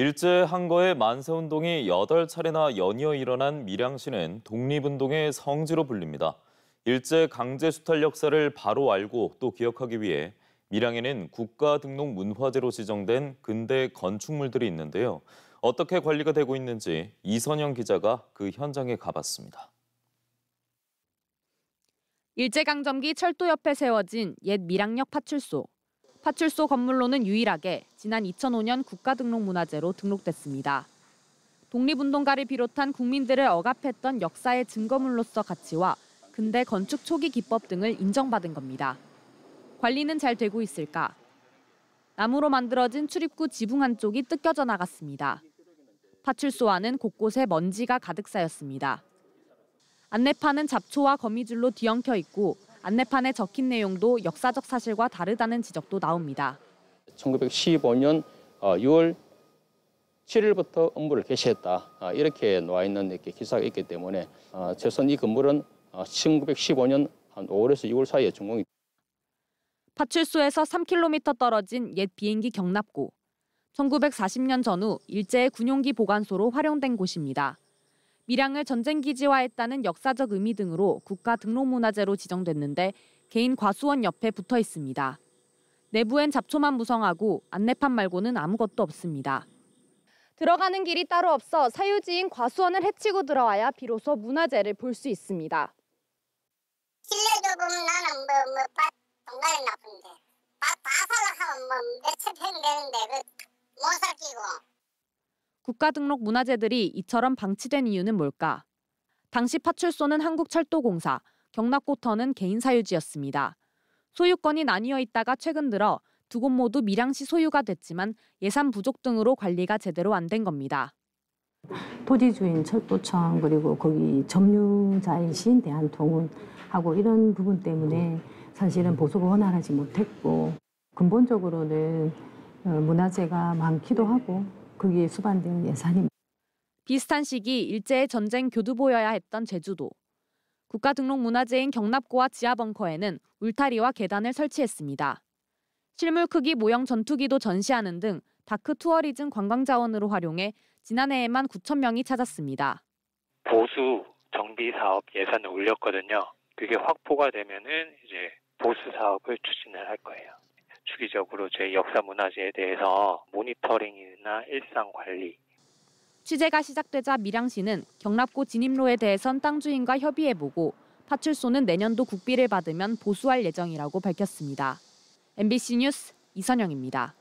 일제항거의 만세운동이 8차례나 연이어 일어난 밀양시는 독립운동의 성지로 불립니다. 일제 강제 수탈 역사를 바로 알고 또 기억하기 위해 밀양에는 국가등록문화재로 지정된 근대 건축물들이 있는데요. 어떻게 관리가 되고 있는지 이선영 기자가 그 현장에 가봤습니다. 일제강점기 철도 옆에 세워진 옛 밀양역 파출소. 파출소 건물로는 유일하게 지난 2005년 국가등록문화재로 등록됐습니다. 독립운동가를 비롯한 국민들을 억압했던 역사의 증거물로서 가치와 근대 건축 초기 기법 등을 인정받은 겁니다. 관리는 잘 되고 있을까? 나무로 만들어진 출입구 지붕 한쪽이 뜯겨져 나갔습니다. 파출소 와는 곳곳에 먼지가 가득 쌓였습니다. 안내판은 잡초와 거미줄로 뒤엉켜 있고 안내판에 적힌 내용도 역사적 사실과 다르다는 지적도 나옵니다. 1915년 6월 7일부터 업무를 개시했다. 아, 이렇게 나와 있는 이렇게 기사가 있기 때문에 최소한 어, 이 건물은 1915년 어, 한 5월에서 6월 사이에 준공이 파출소에서 3km 떨어진 옛 비행기 경납고 1940년 전후 일제의 군용기 보관소로 활용된 곳입니다. 밀양을 전쟁기지화했다는 역사적 의미 등으로 국가 등록문화재로 지정됐는데 개인 과수원 옆에 붙어 있습니다. 내부엔 잡초만 무성하고 안내판 말고는 아무것도 없습니다. 들어가는 길이 따로 없어 사유지인 과수원을 헤치고 들어와야 비로소 문화재를 볼 수 있습니다. 실내적으 나는 뭐, 뭐, 밭, 동간 나쁜데. 밭, 다살하면 뭐, 몇천 평 되는데, 그, 못 뭐 살기고. 국가등록 문화재들이 이처럼 방치된 이유는 뭘까? 당시 파출소는 한국철도공사, 경락고터는 개인사유지였습니다. 소유권이 나뉘어 있다가 최근 들어 두 곳 모두 밀양시 소유가 됐지만 예산 부족 등으로 관리가 제대로 안 된 겁니다. 토지주인 철도청 그리고 거기 점유자이신 대한통운하고 이런 부분 때문에 사실은 보수가 원활하지 못했고 근본적으로는 어, 문화재가 많기도 하고 그게 수반되는 예산입니다. 비슷한 시기 일제의 전쟁 교두보여야 했던 제주도. 국가등록문화재인 경납고와 지하벙커에는 울타리와 계단을 설치했습니다. 실물 크기 모형 전투기도 전시하는 등 다크 투어리즘 관광 자원으로 활용해 지난해에만 9천 명이 찾았습니다. 보수 정비 사업 예산을 올렸거든요. 그게 확보가 되면은 이제 보수 사업을 추진을 할 거예요. 주기적으로 저희 역사 문화재에 대해서 모니터링이나 일상 관리. 취재가 시작되자 미량 시는 경납고 진입로에 대해선 땅 주인과 협의해보고 파출소는 내년도 국비를 받으면 보수할 예정이라고 밝혔습니다. MBC 뉴스 이선영입니다.